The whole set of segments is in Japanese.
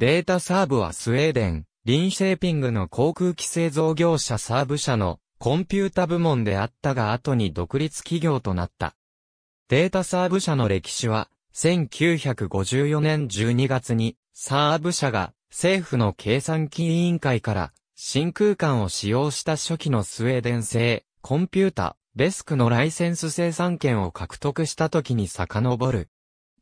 データサーブはスウェーデン、リンシェーピングの航空機製造業者サーブ社のコンピュータ部門であったが後に独立企業となった。データサーブ社の歴史は、1954年12月に、サーブ社が政府の計算機委員会から真空管を使用した初期のスウェーデン製コンピュータ、ベスクのライセンス生産権を獲得した時に遡る。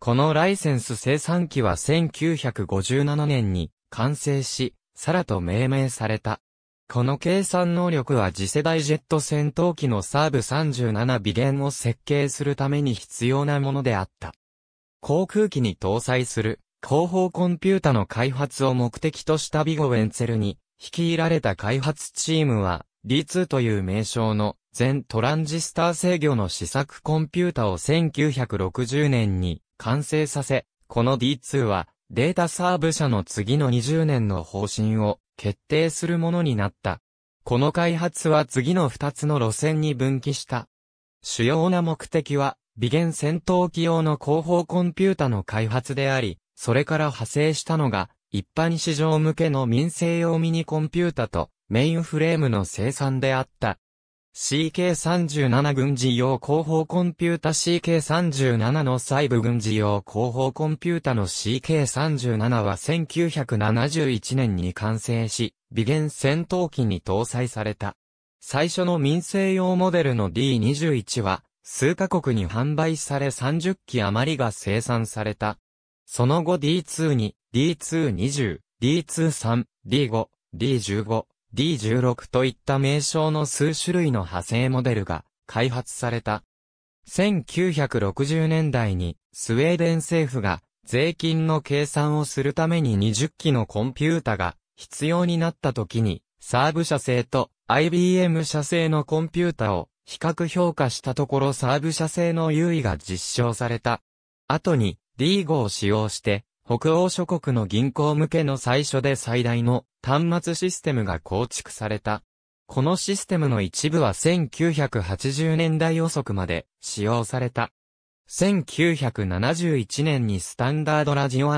このライセンス生産機は1957年に完成し、サラと命名された。この計算能力は次世代ジェット戦闘機のサーブ37微減を設計するために必要なものであった。航空機に搭載する広報コンピュータの開発を目的としたビゴ・ウェンツェルに率いられた開発チームは D2 という名称の全トランジスター制御の試作コンピュータを1960年に完成させ、この D2 はデータサーブ社の次の20年の方針を決定するものになった。この開発は次の2つの路線に分岐した。主要な目的は、微減戦闘機用の広報コンピュータの開発であり、それから派生したのが、一般市場向けの民生用ミニコンピュータとメインフレームの生産であった。CK37 軍事用広報コンピュータ CK37 の細部軍事用広報コンピュータの CK37 は1971年に完成し、微減戦闘機に搭載された。最初の民生用モデルの D21 は、数カ国に販売され30機余りが生産された。その後 D2 に、D220、D23、D5、D15、D16 といった名称の数種類の派生モデルが開発された。1960年代にスウェーデン政府が税金の計算をするために20機のコンピュータが必要になった時にサーブ社製と IBM 社製のコンピュータを比較評価したところサーブ社製の優位が実証された。後に D5 を使用して北欧諸国の銀行向けの最初で最大の端末システムが構築された。このシステムの一部は1980年代遅くまで使用された。1971年にスタンダードラジオ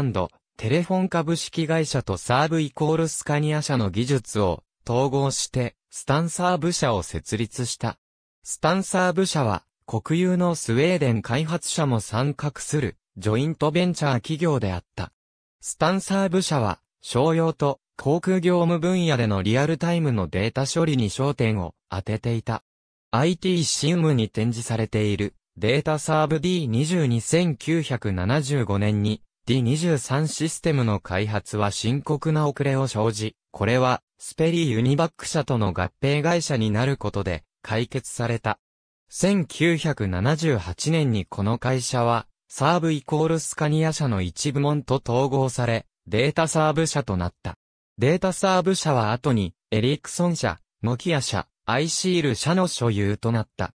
テレフォン株式会社とサーブイコールスカニア社の技術を統合してスタンサーブ社を設立した。スタンサーブ社は国有のスウェーデン開発者も参画するジョイントベンチャー企業であった。スタンサー部社は、商用と航空業務分野でのリアルタイムのデータ処理に焦点を当てていた。IT シームに展示されているデータサーブ D22975 年に D23 システムの開発は深刻な遅れを生じ、これはスペリーユニバック社との合併会社になることで解決された。1978年にこの会社はサーブイコールスカニア社の一部門と統合され、データサーブ社となった。データサーブ社は後に、エリクソン社、ノキア社、アイシール社の所有となった。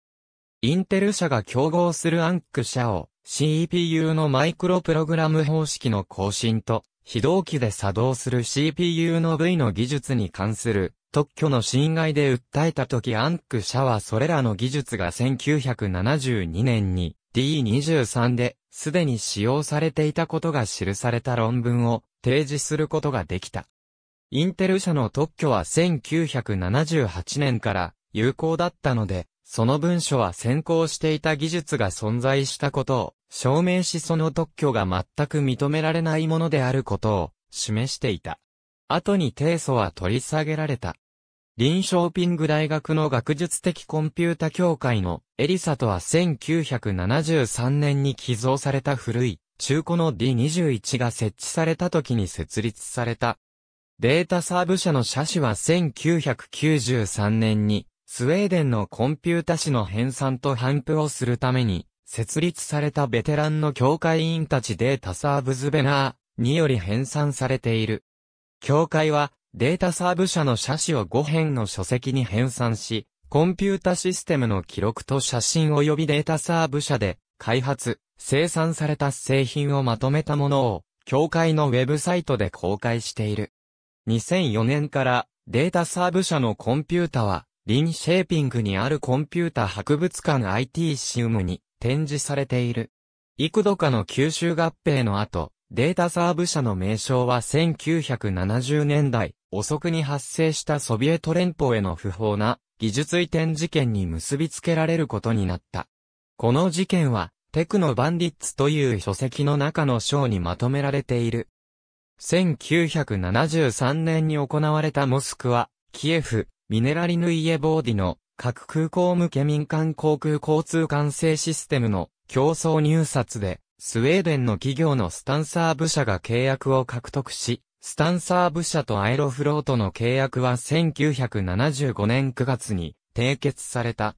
インテル社が競合するアンク社を CPU のマイクロプログラム方式の更新と非同期で作動する CPU の V の技術に関する特許の侵害で訴えた時アンク社はそれらの技術が1972年に D23 で、すでに使用されていたことが記された論文を提示することができた。インテル社の特許は1978年から有効だったので、その文書は先行していた技術が存在したことを証明しその特許が全く認められないものであることを示していた。後に提訴は取り下げられた。リン・ショーピング大学の学術的コンピュータ協会のエリサとは1973年に寄贈された古い中古の D21 が設置された時に設立された。データサーブ社の社史は1993年にスウェーデンのコンピュータ誌の編纂と反布をするために設立されたベテランの協会員たちデータサーブズベナーにより編纂されている。協会はデータサーブ社の写真を5編の書籍に編纂し、コンピュータシステムの記録と写真及びデータサーブ社で開発、生産された製品をまとめたものを、協会のウェブサイトで公開している。2004年からデータサーブ社のコンピュータは、リンシェーピングにあるコンピュータ博物館 IT シウムに展示されている。幾度かの吸収合併の後、データサーブ社の名称は1970年代、遅くに発生したソビエト連邦への不法な技術移転事件に結びつけられることになった。この事件は、テクノバンディッツという書籍の中の章にまとめられている。1973年に行われたモスクワ、キエフ、ミネラリヌイエボーディの各空港向け民間航空交通管制システムの競争入札で、スウェーデンの企業のスタンサー部社が契約を獲得し、スタンサー部社とアイロフロートの契約は1975年9月に締結された。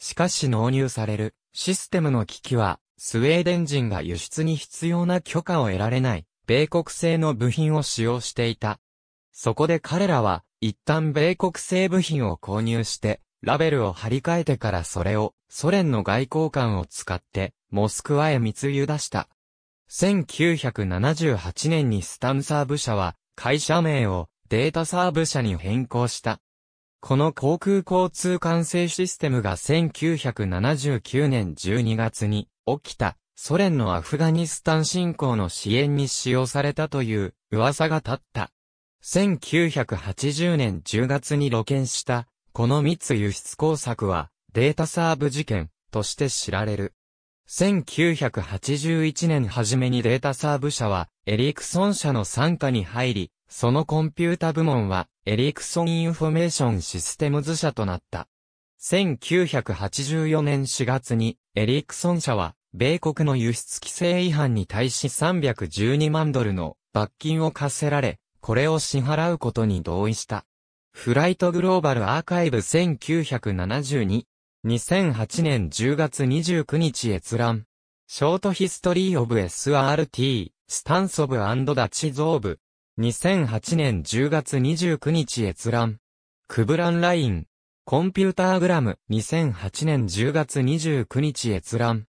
しかし納入されるシステムの機器はスウェーデン人が輸出に必要な許可を得られない米国製の部品を使用していた。そこで彼らは一旦米国製部品を購入してラベルを張り替えてからそれをソ連の外交官を使ってモスクワへ密輸出した。1978年にスタムサーブ社は会社名をデータサーブ社に変更した。この航空交通管制システムが1979年12月に起きたソ連のアフガニスタン侵攻の支援に使用されたという噂が立った。1980年10月に露見したこの密輸出工作はデータサーブ事件として知られる。1981年初めにデータサーブ社は、エリクソン社の傘下に入り、そのコンピュータ部門は、エリクソンインフォメーションシステムズ社となった。1984年4月に、エリクソン社は、米国の輸出規制違反に対し312万ドルの罰金を課せられ、これを支払うことに同意した。フライトグローバルアーカイブ1972 2008年10月29日閲覧。ショートヒストリーオブ SRT、スタンソブダチゾーブ。2008年10月29日閲覧。クブランライン。コンピューターグラム。2008年10月29日閲覧。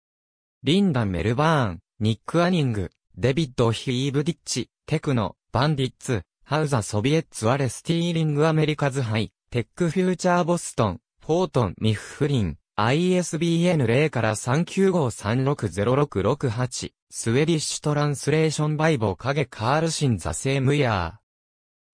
リンダ・メルバーン、ニック・アニング、デビッド・ヒーブディッチ、テクノ、バンディッツ、ハウザ・ソビエッツ・アレ・スティーリング・アメリカズ・ハイ、テック・フューチャー・ボストン。フォートン、ミフフリン、ISBN 0から3 9 5 3 6 0 6 6 8スウェディッシュトランスレーションバイボ影カールシンザセームヤー。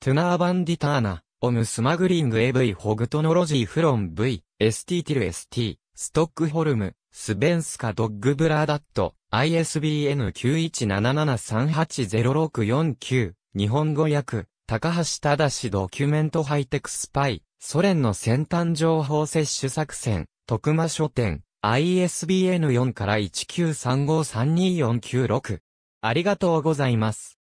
トゥナーバンディターナ、オムスマグリング AV ホグトノロジーフロン V、ST ティル ST、ストックホルム、スベンスカドッグブラーダット、ISBN 917738064、日本語訳、高橋正ドキュメントハイテクスパイ、ソ連の先端情報摂取作戦、徳間書店、ISBN4 から193532496。ありがとうございます。